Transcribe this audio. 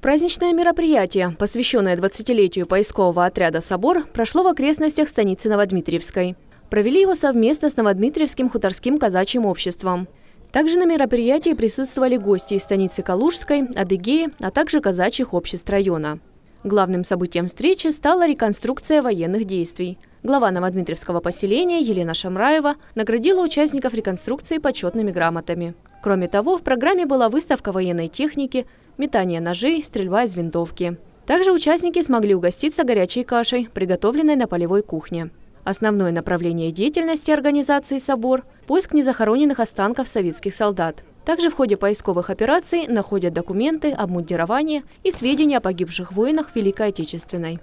Праздничное мероприятие, посвященное 20-летию поискового отряда «Собор», прошло в окрестностях станицы Новодмитриевской. Провели его совместно с Новодмитриевским хуторским казачьим обществом. Также на мероприятии присутствовали гости из станицы Калужской, Адыгеи, а также казачьих обществ района. Главным событием встречи стала реконструкция военных действий. Глава Новодмитриевского поселения Елена Шамраева наградила участников реконструкции почетными грамотами. Кроме того, в программе была выставка военной техники, метание ножей, стрельба из винтовки. Также участники смогли угоститься горячей кашей, приготовленной на полевой кухне. Основное направление деятельности организации «Собор» – поиск незахороненных останков советских солдат. Также в ходе поисковых операций находят документы, обмундирование и сведения о погибших воинах Великой Отечественной.